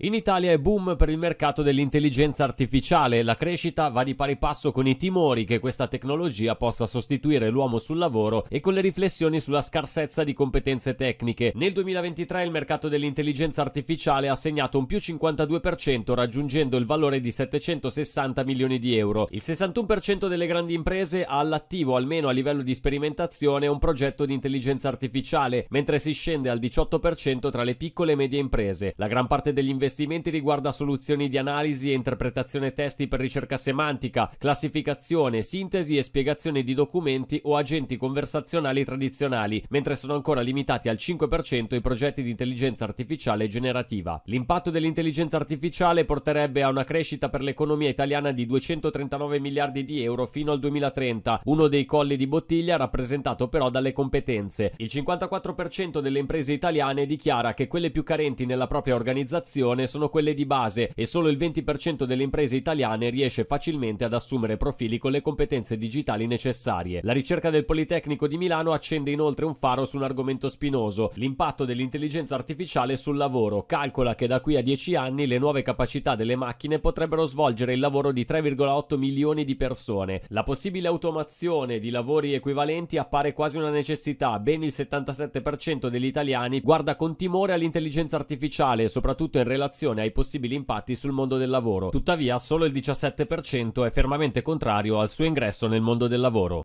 In Italia è boom per il mercato dell'intelligenza artificiale la crescita va di pari passo con i timori che questa tecnologia possa sostituire l'uomo sul lavoro e con le riflessioni sulla scarsezza di competenze tecniche. Nel 2023 il mercato dell'intelligenza artificiale ha segnato un più 52% raggiungendo il valore di 760 milioni di euro. Il 61% delle grandi imprese ha all'attivo, almeno a livello di sperimentazione, un progetto di intelligenza artificiale, mentre si scende al 18% tra le piccole e medie imprese. La gran parte degli investimenti investimenti riguarda soluzioni di analisi e interpretazione testi per ricerca semantica, classificazione, sintesi e spiegazione di documenti o agenti conversazionali tradizionali, mentre sono ancora limitati al 5% i progetti di intelligenza artificiale generativa. L'impatto dell'intelligenza artificiale porterebbe a una crescita per l'economia italiana di 239 miliardi di euro fino al 2030, uno dei colli di bottiglia rappresentato però dalle competenze. Il 54% delle imprese italiane dichiara che quelle più carenti nella propria organizzazione disoccupazione sono quelle di base e solo il 20% delle imprese italiane riesce facilmente ad assumere profili con le competenze digitali necessarie. La ricerca del Politecnico di Milano accende inoltre un faro su un argomento spinoso, l'impatto dell'intelligenza artificiale sul lavoro. Calcola che da qui a 10 anni le nuove capacità delle macchine potrebbero svolgere il lavoro di 3,8 milioni di persone. La possibile automazione di lavori equivalenti appare quasi una necessità, ben il 77% degli italiani guarda con timore all'intelligenza artificiale, soprattutto in relazione relazione ai possibili impatti sul mondo del lavoro, tuttavia solo il 17% è fermamente contrario al suo ingresso nel mondo del lavoro.